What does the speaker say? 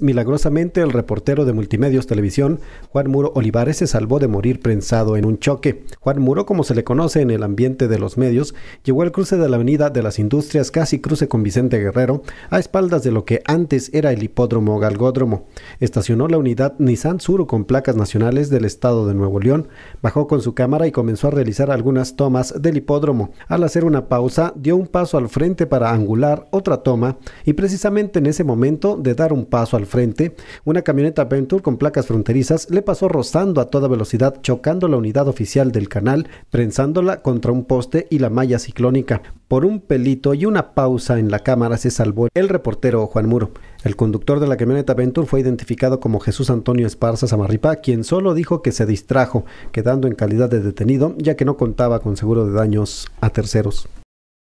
Milagrosamente, el reportero de Multimedios Televisión, Juan Muro Olivares, se salvó de morir prensado en un choque. Juan Muro, como se le conoce en el ambiente de los medios, llegó al cruce de la Avenida de las Industrias, casi cruce con Vicente Guerrero, a espaldas de lo que antes era el hipódromo Galgódromo. Estacionó la unidad Nissan Suru con placas nacionales del estado de Nuevo León, bajó con su cámara y comenzó a realizar algunas tomas del hipódromo. Al hacer una pausa, dio un paso al frente para angular otra toma y precisamente en ese momento de dar un paso al frente, una camioneta Venture con placas fronterizas le pasó rozando a toda velocidad, chocando la unidad oficial del canal, prensándola contra un poste y la malla ciclónica. Por un pelito y una pausa en la cámara se salvó el reportero Juan Muro. El conductor de la camioneta Venture fue identificado como Jesús Antonio Esparza Samarripa, quien solo dijo que se distrajo, quedando en calidad de detenido, ya que no contaba con seguro de daños a terceros.